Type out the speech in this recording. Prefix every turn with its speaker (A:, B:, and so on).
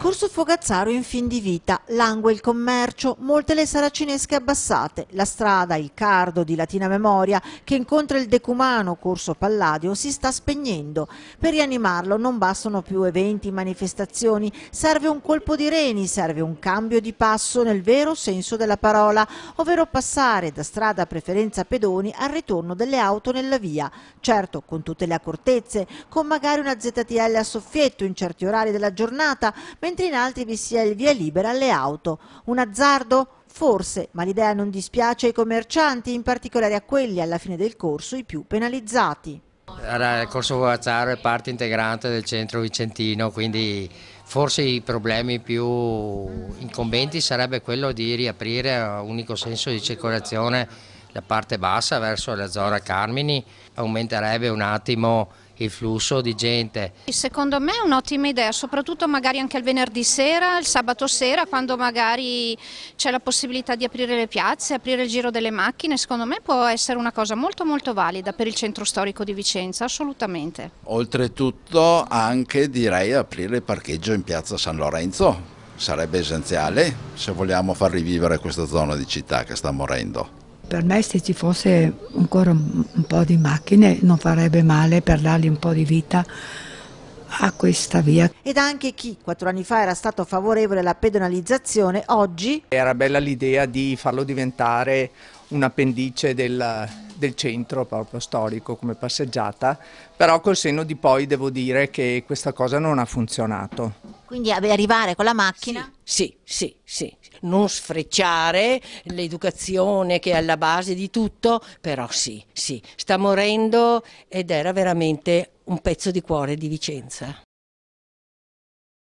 A: Corso Fogazzaro in fin di vita, langue il commercio, molte le saracinesche abbassate, la strada, il cardo di latina memoria che incontra il decumano Corso Palladio si sta spegnendo. Per rianimarlo non bastano più eventi, manifestazioni, serve un colpo di reni, serve un cambio di passo nel vero senso della parola, ovvero passare da strada a preferenza pedoni al ritorno delle auto nella via, certo con tutte le accortezze, con magari una ZTL a soffietto in certi orari della giornata, mentre mentre in altri vi sia il via libera alle auto. Un azzardo? Forse, ma l'idea non dispiace ai commercianti, in particolare a quelli alla fine del corso i più penalizzati.
B: Il corso Guacciaro è parte integrante del centro vicentino, quindi forse i problemi più incombenti sarebbe quello di riaprire a unico senso di circolazione la parte bassa verso la zona Carmini, aumenterebbe un attimo il flusso di gente.
C: Secondo me è un'ottima idea, soprattutto magari anche il venerdì sera, il sabato sera, quando magari c'è la possibilità di aprire le piazze, aprire il giro delle macchine, secondo me può essere una cosa molto molto valida per il centro storico di Vicenza, assolutamente.
D: Oltretutto anche direi aprire il parcheggio in piazza San Lorenzo, sarebbe essenziale se vogliamo far rivivere questa zona di città che sta morendo.
A: Per me se ci fosse ancora un po' di macchine non farebbe male per dargli un po' di vita a questa via. Ed anche chi quattro anni fa era stato favorevole alla pedonalizzazione, oggi...
D: Era bella l'idea di farlo diventare un'appendice del, del centro proprio storico come passeggiata, però col senno di poi devo dire che questa cosa non ha funzionato.
A: Quindi arrivare con la macchina? Sì, sì, sì, sì. Non sfrecciare l'educazione che è alla base di tutto, però sì, sì, sta morendo ed era veramente un pezzo di cuore di Vicenza.